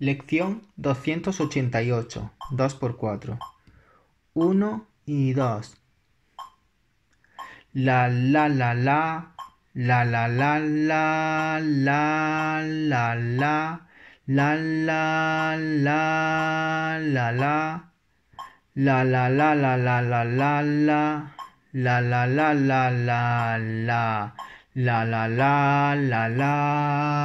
Lección 288, 2 por 4 1 y 2. La la la la, la la la la, la la la, la la la la la, la la la la la la la la, la la la la la la, la la la la la.